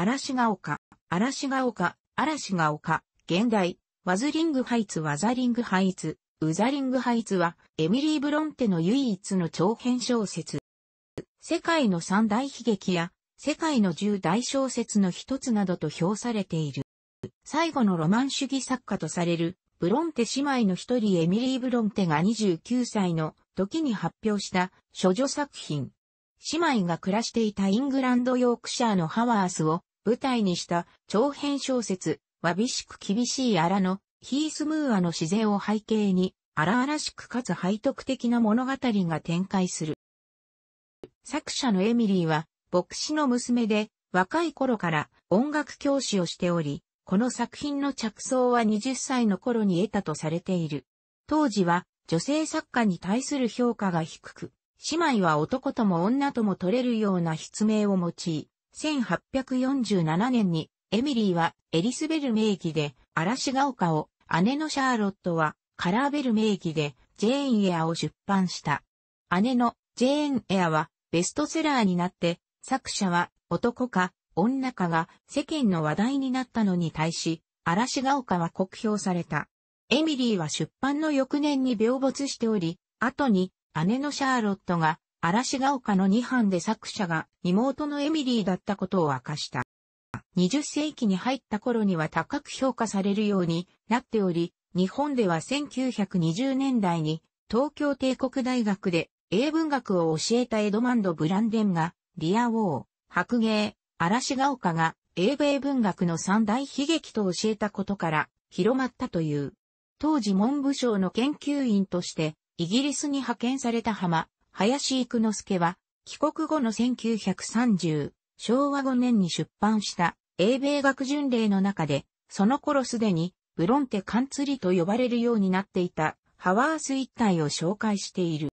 嵐が丘、嵐が丘、嵐が丘、現代、ワズリングハイツ、ワザリングハイツ、ウザリングハイツは、エミリー・ブロンテの唯一の長編小説。世界の三大悲劇や、世界の十大小説の一つなどと評されている。最後のロマン主義作家とされる、ブロンテ姉妹の一人エミリー・ブロンテが29歳の時に発表した処女作品。姉妹が暮らしていたイングランド・ヨークシャーのハワースを舞台にした長編小説、わびしく厳しい荒のヒースムーアの自然を背景に、荒々しくかつ背徳的な物語が展開する。作者のエミリーは、牧師の娘で、若い頃から音楽教師をしており、この作品の着想は20歳の頃に得たとされている。当時は女性作家に対する評価が低く、姉妹は男とも女とも取れるような筆名を用い、1847年にエミリーはエリスベル名義で嵐が丘を、姉のシャーロットはカラーベル名義でジェーンエアを出版した。姉のジェーンエアはベストセラーになって作者は男か女かが世間の話題になったのに対し、嵐が丘は酷評された。エミリーは出版の翌年に病没しており、後に姉のシャーロットが嵐が丘の2班で作者が妹のエミリーだったことを明かした。20世紀に入った頃には高く評価されるようになっており、日本では1920年代に東京帝国大学で英文学を教えたエドマンド・ブランデンが、リア・ウォー、白芸、嵐が丘が英米文学の三大悲劇と教えたことから広まったという。当時文部省の研究員としてイギリスに派遣された浜林育之助は、帰国後の1930、昭和5年に出版した英米学巡礼の中で、その頃すでに、ブロンテカンツリと呼ばれるようになっていた、ハワース一帯を紹介している。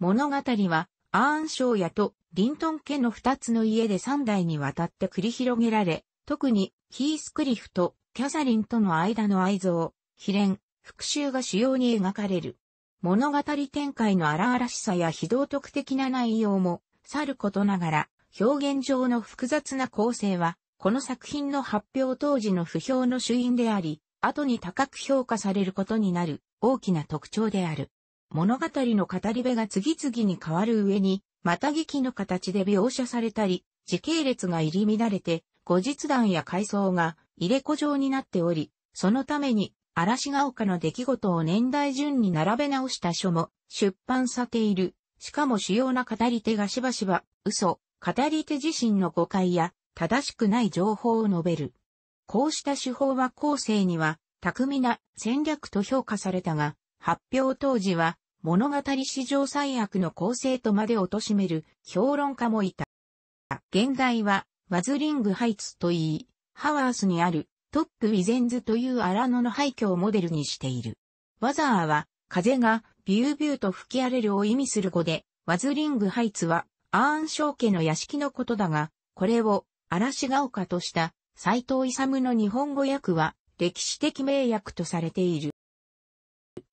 物語は、アーンショーヤとリントン家の二つの家で3代にわたって繰り広げられ、特にヒースクリフとキャサリンとの間の愛憎、秘連、復讐が主要に描かれる。物語展開の荒々しさや非道徳的な内容も、さることながら、表現上の複雑な構成は、この作品の発表当時の不評の主因であり、後に高く評価されることになる大きな特徴である。物語の語り部が次々に変わる上に、また劇の形で描写されたり、時系列が入り乱れて、後日談や回想が入れ子状になっており、そのために嵐が丘の出来事を年代順に並べ直した書も出版されている。しかも主要な語り手がしばしば嘘、語り手自身の誤解や正しくない情報を述べる。こうした手法は後世には巧みな戦略と評価されたが、発表当時は物語史上最悪の構成とまで貶める評論家もいた。現代はワズリングハイツといい、ハワースにあるトップウィゼンズという荒野の廃墟をモデルにしている。ワザーは、風がビュービューと吹き荒れるを意味する語で、ワズリングハイツは、アーンショー家の屋敷のことだが、これを嵐が丘とした斎藤勇の日本語訳は歴史的名訳とされている。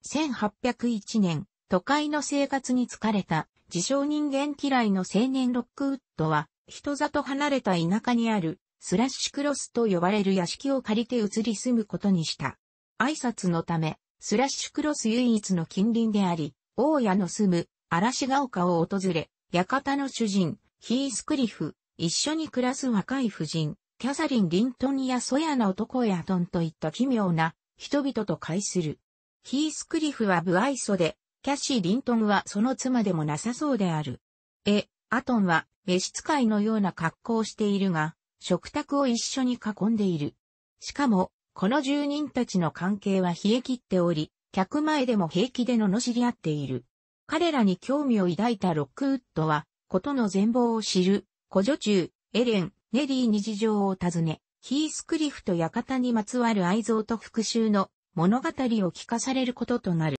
1801年、都会の生活に疲れた自称人間嫌いの青年ロックウッドは人里離れた田舎にあるスラッシュクロスと呼ばれる屋敷を借りて移り住むことにした。挨拶のため、スラッシュクロス唯一の近隣であり、大家の住む嵐ヶ丘を訪れ、館の主人、ヒースクリフ、一緒に暮らす若い夫人、キャサリン・リントンやソヤの男やトンといった奇妙な人々と会する。ヒースクリフは不愛想で、キャシー・リントンはその妻でもなさそうである。え、アトンは召使いのような格好をしているが、食卓を一緒に囲んでいる。しかも、この住人たちの関係は冷え切っており、客前でも平気で罵り合っている。彼らに興味を抱いたロックウッドは、ことの全貌を知る、古女中、エレン、ネリーに事情を尋ね、ヒースクリフと館にまつわる愛憎と復讐の物語を聞かされることとなる。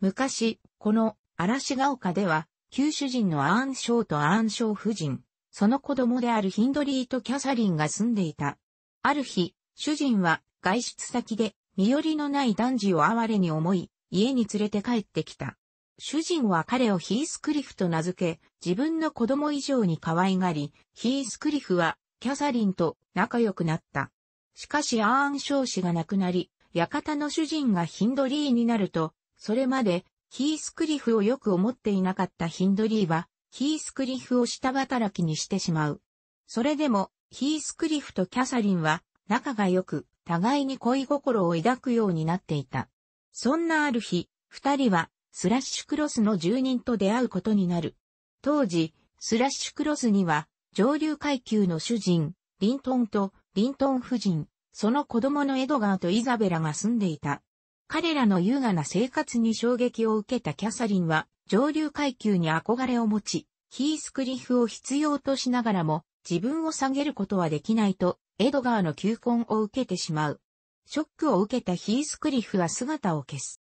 昔、この嵐ヶ丘では、旧主人のアーンショーとアーンショー夫人、その子供であるヒンドリーとキャサリンが住んでいた。ある日、主人は外出先で身寄りのない男児を哀れに思い、家に連れて帰ってきた。主人は彼をヒースクリフと名付け、自分の子供以上に可愛がり、ヒースクリフはキャサリンと仲良くなった。しかしアーン少子が亡くなり、館の主人がヒンドリーになると、それまでヒースクリフをよく思っていなかったヒンドリーは、ヒースクリフを下働きにしてしまう。それでも、ヒースクリフとキャサリンは仲が良く、互いに恋心を抱くようになっていた。そんなある日、二人はスラッシュクロスの住人と出会うことになる。当時、スラッシュクロスには上流階級の主人、リントンとリントン夫人、その子供のエドガーとイザベラが住んでいた。彼らの優雅な生活に衝撃を受けたキャサリンは上流階級に憧れを持ち、ヒースクリフを必要としながらも、自分を下げることはできないと、エドガーの求婚を受けてしまう。ショックを受けたヒースクリフは姿を消す。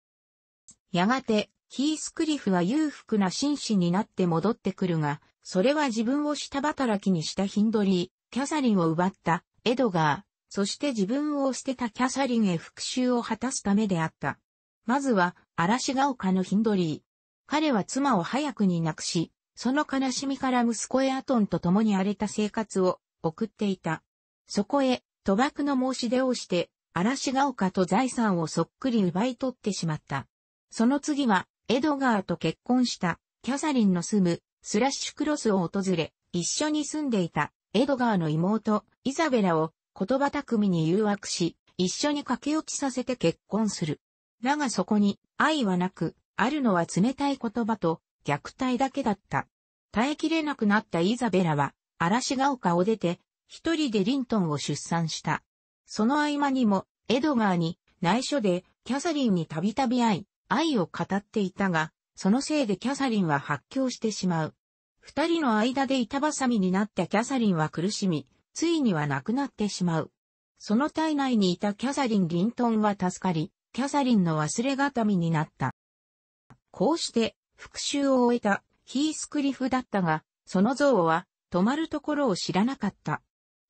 やがて、ヒースクリフは裕福な紳士になって戻ってくるが、それは自分を下働きにしたヒンドリー、キャサリンを奪ったエドガー、そして自分を捨てたキャサリンへ復讐を果たすためであった。まずは、嵐が丘のヒンドリー、彼は妻を早くに亡くし、その悲しみから息子エアトンと共に荒れた生活を送っていた。そこへ、賭博の申し出をして、嵐が丘と財産をそっくり奪い取ってしまった。その次は、エドガーと結婚したキャサリンの住むスラッシュクロスを訪れ、一緒に住んでいたエドガーの妹イザベラを言葉巧みに誘惑し、一緒に駆け落ちさせて結婚する。だがそこに愛はなく、あるのは冷たい言葉と虐待だけだった。耐えきれなくなったイザベラは、嵐が丘を出て、一人でリントンを出産した。その合間にも、エドガーに内緒でキャサリンにたびたび会い、愛を語っていたが、そのせいでキャサリンは発狂してしまう。二人の間で板挟みになったキャサリンは苦しみ、ついには亡くなってしまう。その体内にいたキャサリン・リントンは助かり、キャサリンの忘れがたみになった。こうして復讐を終えたヒースクリフだったが、その憎悪は止まるところを知らなかった。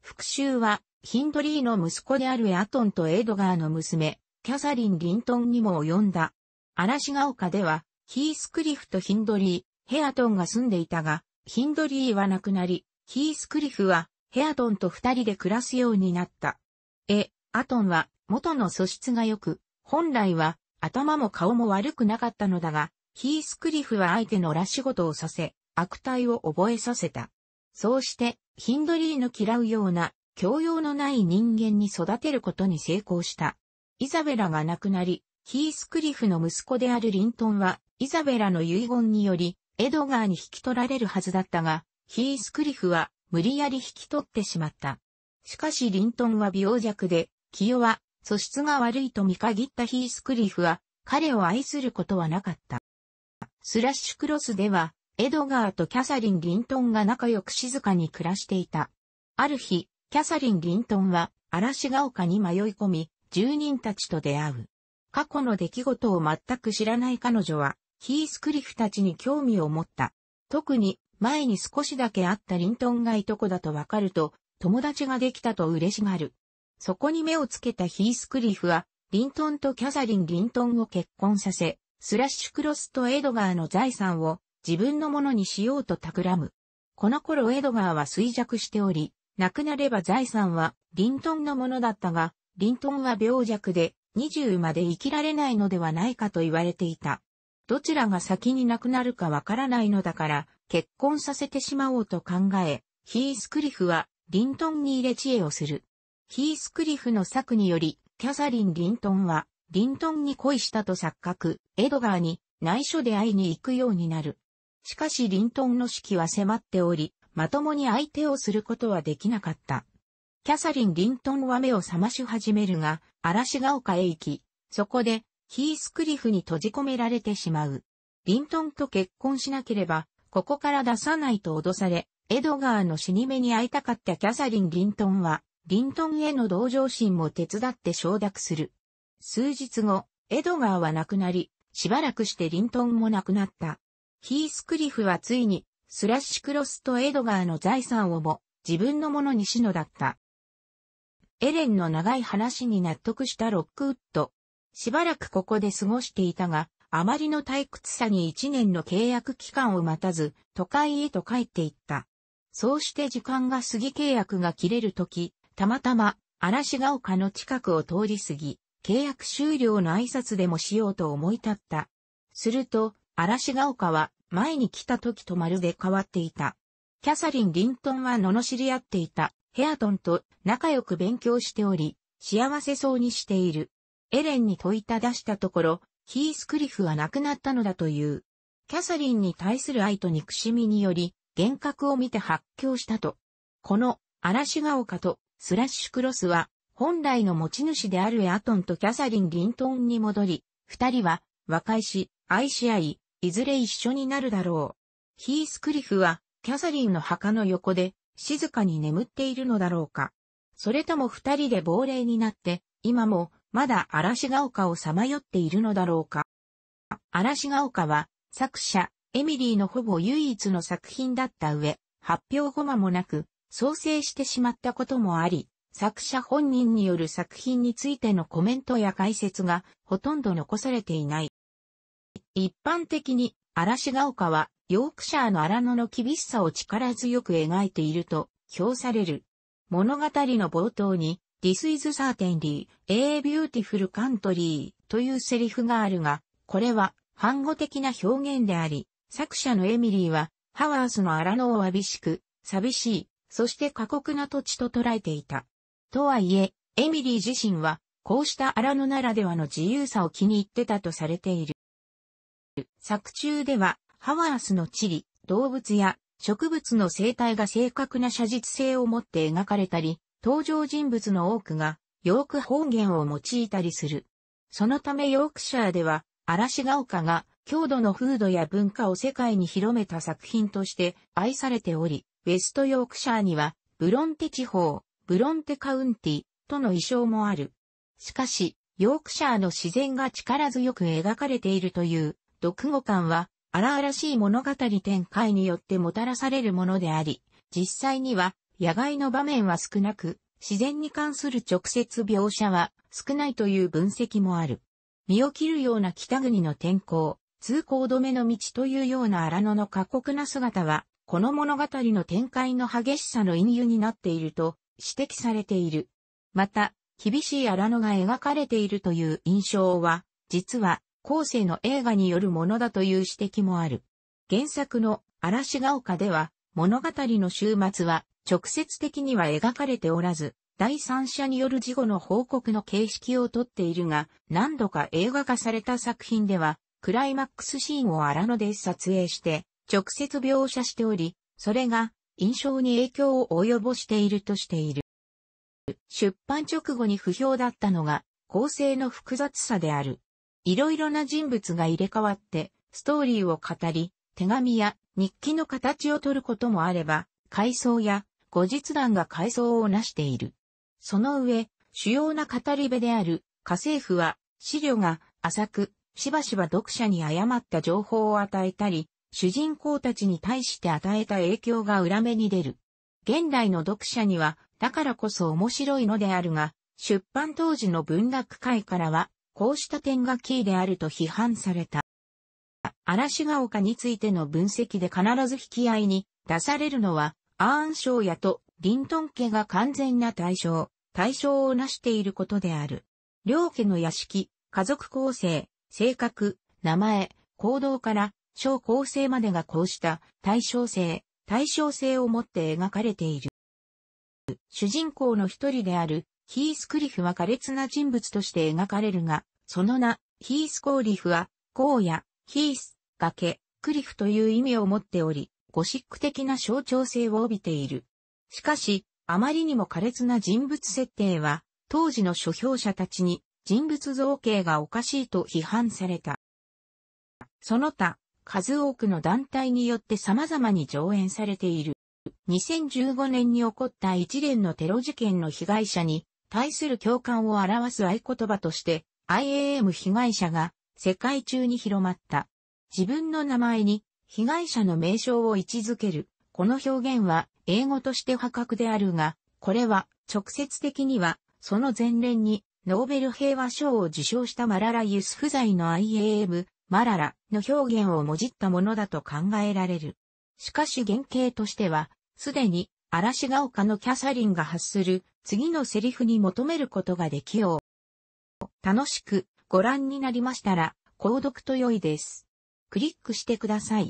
復讐はヒンドリーの息子であるエアトンとエドガーの娘、キャサリン・リントンにも及んだ。嵐ヶ丘では、ヒースクリフとヒンドリー、ヘアトンが住んでいたが、ヒンドリーは亡くなり、ヒースクリフはヘアトンと二人で暮らすようになった。エ、アトンは元の素質が良く、本来は頭も顔も悪くなかったのだが、ヒースクリフは相手の羅仕事をさせ、悪態を覚えさせた。そうして、ヒンドリーの嫌うような、教養のない人間に育てることに成功した。イザベラが亡くなり、ヒースクリフの息子であるリントンは、イザベラの遺言により、エドガーに引き取られるはずだったが、ヒースクリフは無理やり引き取ってしまった。しかしリントンは病弱で、清は素質が悪いと見限ったヒースクリフは、彼を愛することはなかった。スラッシュクロスでは、エドガーとキャサリン・リントンが仲良く静かに暮らしていた。ある日、キャサリン・リントンは嵐が丘に迷い込み、住人たちと出会う。過去の出来事を全く知らない彼女は、ヒースクリフたちに興味を持った。特に、前に少しだけ会ったリントンがいとこだとわかると、友達ができたと嬉しがる。そこに目をつけたヒースクリフは、リントンとキャサリン・リントンを結婚させ、スラッシュクロスとエドガーの財産を自分のものにしようと企む。この頃エドガーは衰弱しており、亡くなれば財産はリントンのものだったが、リントンは病弱で20まで生きられないのではないかと言われていた。どちらが先に亡くなるかわからないのだから、結婚させてしまおうと考え、ヒースクリフはリントンに入れ知恵をする。ヒースクリフの策により、キャサリン・リントンは、リントンに恋したと錯覚、エドガーに内緒で会いに行くようになる。しかしリントンの死期は迫っており、まともに相手をすることはできなかった。キャサリン・リントンは目を覚まし始めるが、嵐が丘へ行き、そこで、ヒースクリフに閉じ込められてしまう。リントンと結婚しなければ、ここから出さないと脅され、エドガーの死に目に会いたかったキャサリン・リントンは、リントンへの同情心も手伝って承諾する。数日後、エドガーは亡くなり、しばらくしてリントンも亡くなった。ヒースクリフはついに、スラッシュクロスとエドガーの財産をも自分のものにしのだった。エレンの長い話に納得したロックウッド。しばらくここで過ごしていたが、あまりの退屈さに一年の契約期間を待たず、都会へと帰っていった。そうして時間が過ぎ契約が切れるとき、たまたま嵐ヶ丘の近くを通り過ぎ、契約終了の挨拶でもしようと思い立った。すると、嵐が丘は前に来た時とまるで変わっていた。キャサリン・リントンは罵り合っていたヘアトンと仲良く勉強しており、幸せそうにしている。エレンに問いただしたところ、ヒースクリフは亡くなったのだという。キャサリンに対する愛と憎しみにより、幻覚を見て発狂したと。この、嵐が丘とスラッシュクロスは、本来の持ち主であるエアトンとキャサリン・リントンに戻り、二人は和解し、愛し合い、いずれ一緒になるだろう。ヒースクリフは、キャサリンの墓の横で、静かに眠っているのだろうか。それとも二人で亡霊になって、今も、まだ嵐が丘をさまよっているのだろうか。嵐が丘は、作者、エミリーのほぼ唯一の作品だった上、発表後間もなく、創生してしまったこともあり、作者本人による作品についてのコメントや解説がほとんど残されていない。一般的に嵐が丘はヨークシャーの荒野の厳しさを力強く描いていると評される。物語の冒頭に This is certainly a beautiful country というセリフがあるが、これは反語的な表現であり、作者のエミリーはハワースの荒野をわびしく、寂しい、そして過酷な土地と捉えていた。とはいえ、エミリー自身は、こうした荒野ならではの自由さを気に入ってたとされている。作中では、ハワースの地理、動物や植物の生態が正確な写実性を持って描かれたり、登場人物の多くが、ヨーク方言を用いたりする。そのためヨークシャーでは、嵐が丘が、郷土の風土や文化を世界に広めた作品として愛されており、ウェストヨークシャーには、ブロンテ地方、ブロンテカウンティとの意称もある。しかし、ヨークシャーの自然が力強く描かれているという、読語感は、荒々しい物語展開によってもたらされるものであり、実際には、野外の場面は少なく、自然に関する直接描写は少ないという分析もある。身を切るような北国の天候、通行止めの道というような荒野の過酷な姿は、この物語の展開の激しさの隠喩になっていると指摘されている。また、厳しい荒野が描かれているという印象は、実は、後世の映画によるものだという指摘もある。原作の嵐が丘では、物語の終末は直接的には描かれておらず、第三者による事故の報告の形式をとっているが、何度か映画化された作品では、クライマックスシーンを荒野で撮影して、直接描写しており、それが印象に影響を及ぼしているとしている。出版直後に不評だったのが構成の複雑さである。いろいろな人物が入れ替わってストーリーを語り、手紙や日記の形を取ることもあれば、回想や後日談が回想をなしている。その上、主要な語り部である家政婦は資料が浅く、しばしば読者に誤った情報を与えたり、主人公たちに対して与えた影響が裏目に出る。現代の読者には、だからこそ面白いのであるが、出版当時の文学界からは、こうした点がキーであると批判された。嵐が丘についての分析で必ず引き合いに出されるのは、アーン商ヤとリントン家が完全な対象、対象を成していることである。両家の屋敷、家族構成、性格、名前、行動から小構成までがこうした対称性、対称性を持って描かれている。主人公の一人であるヒースクリフは苛烈な人物として描かれるが、その名、ヒースコーリフは、荒野、ヒース、崖、クリフという意味を持っており、ゴシック的な象徴性を帯びている。しかし、あまりにも苛烈な人物設定は、当時の書評者たちに人物造形がおかしいと批判された。その他、数多くの団体によって様々に上演されている。2015年に起こった一連のテロ事件の被害者に対する共感を表す合言葉として IAM 被害者が世界中に広まった。自分の名前に被害者の名称を位置づける。この表現は英語として破格であるが、これは直接的にはその前年にノーベル平和賞を受賞したマララ・ユスフザイの IAM マララの表現をもじったものだと考えられる。しかし原型としては、すでに嵐が丘のキャサリンが発する次のセリフに求めることができよう。楽しくご覧になりましたら、購読と良いです。クリックしてください。